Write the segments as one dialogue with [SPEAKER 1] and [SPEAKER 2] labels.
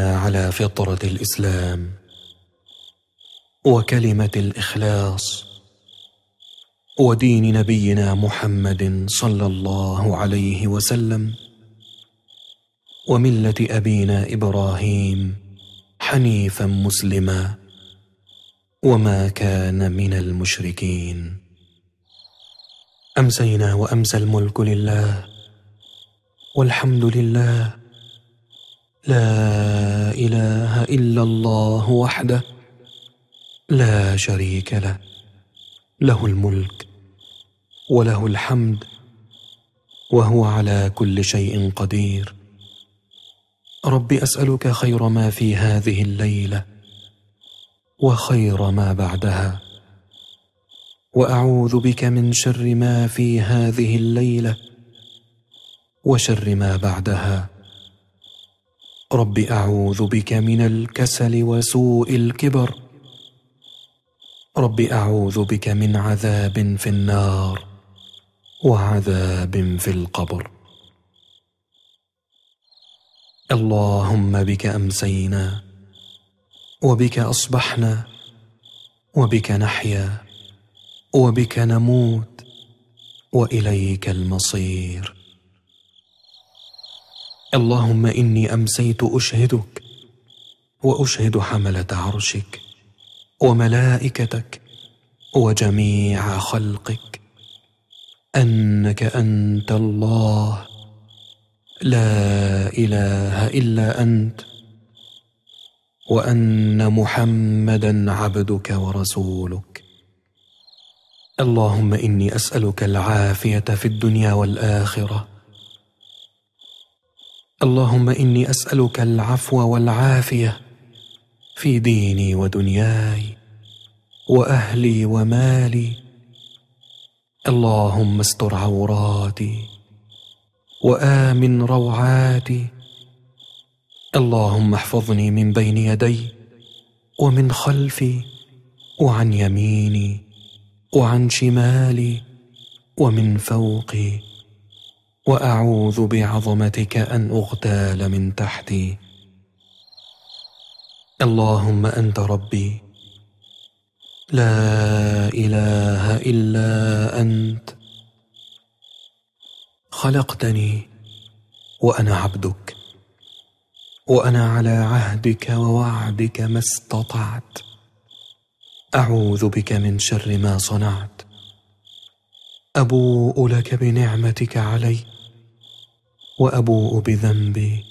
[SPEAKER 1] على فطرة الإسلام وكلمة الإخلاص ودين نبينا محمد صلى الله عليه وسلم وملة أبينا إبراهيم حنيفا مسلما وما كان من المشركين أمسينا وأمسى الملك لله والحمد لله لا إله إلا الله وحده لا شريك له له الملك وله الحمد وهو على كل شيء قدير رب أسألك خير ما في هذه الليلة وخير ما بعدها وأعوذ بك من شر ما في هذه الليلة وشر ما بعدها رب أعوذ بك من الكسل وسوء الكبر رب أعوذ بك من عذاب في النار وعذاب في القبر اللهم بك أمسينا وبك أصبحنا وبك نحيا وبك نموت وإليك المصير اللهم إني أمسيت أشهدك وأشهد حملة عرشك وملائكتك وجميع خلقك أنك أنت الله لا إله إلا أنت وأن محمدا عبدك ورسولك اللهم إني أسألك العافية في الدنيا والآخرة اللهم اني اسالك العفو والعافيه في ديني ودنياي واهلي ومالي اللهم استر عوراتي وامن روعاتي اللهم احفظني من بين يدي ومن خلفي وعن يميني وعن شمالي ومن فوقي واعوذ بعظمتك ان اغتال من تحتي اللهم انت ربي لا اله الا انت خلقتني وانا عبدك وانا على عهدك ووعدك ما استطعت اعوذ بك من شر ما صنعت ابوء لك بنعمتك علي وابوء بذنبي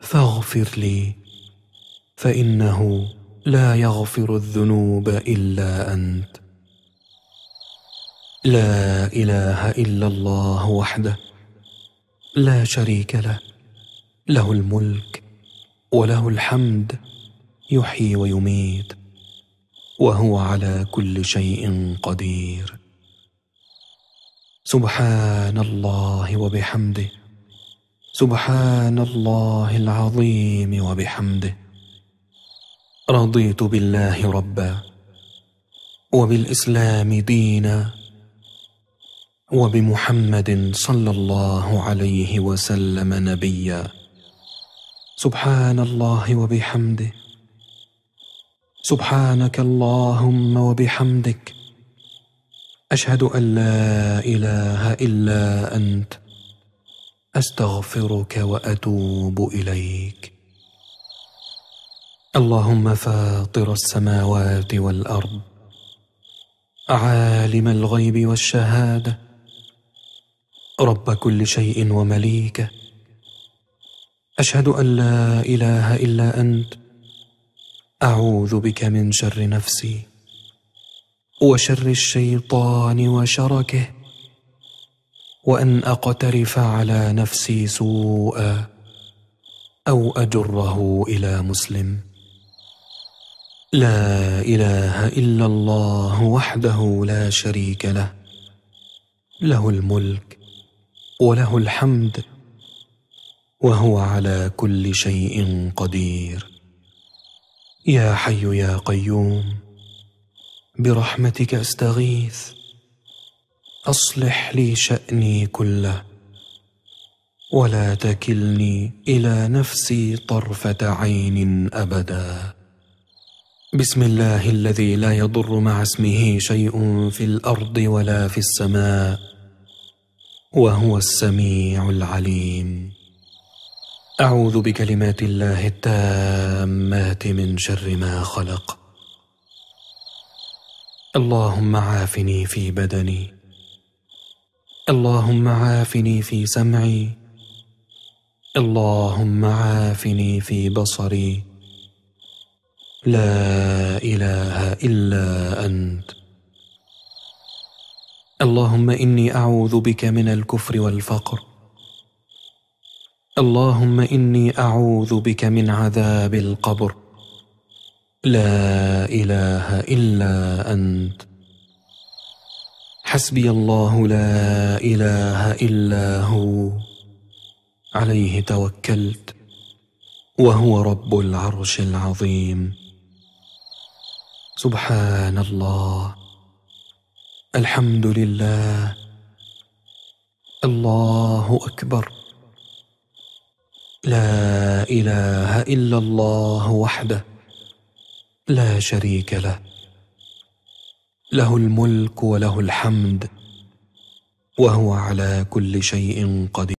[SPEAKER 1] فاغفر لي فانه لا يغفر الذنوب الا انت لا اله الا الله وحده لا شريك له له الملك وله الحمد يحيي ويميت وهو على كل شيء قدير سبحان الله وبحمده سبحان الله العظيم وبحمده رضيت بالله ربا وبالإسلام دينا وبمحمد صلى الله عليه وسلم نبيا سبحان الله وبحمده سبحانك اللهم وبحمدك أشهد أن لا إله إلا أنت استغفرك واتوب اليك اللهم فاطر السماوات والارض عالم الغيب والشهاده رب كل شيء ومليكه اشهد ان لا اله الا انت اعوذ بك من شر نفسي وشر الشيطان وشركه وان اقترف على نفسي سوءا او اجره الى مسلم لا اله الا الله وحده لا شريك له له الملك وله الحمد وهو على كل شيء قدير يا حي يا قيوم برحمتك استغيث اصلح لي شاني كله ولا تكلني الى نفسي طرفه عين ابدا بسم الله الذي لا يضر مع اسمه شيء في الارض ولا في السماء وهو السميع العليم اعوذ بكلمات الله التامات من شر ما خلق اللهم عافني في بدني اللهم عافني في سمعي اللهم عافني في بصري لا إله إلا أنت اللهم إني أعوذ بك من الكفر والفقر اللهم إني أعوذ بك من عذاب القبر لا إله إلا أنت حسبي الله لا اله الا هو عليه توكلت وهو رب العرش العظيم سبحان الله الحمد لله الله اكبر لا اله الا الله وحده لا شريك له له الملك وله الحمد وهو على كل شيء قدير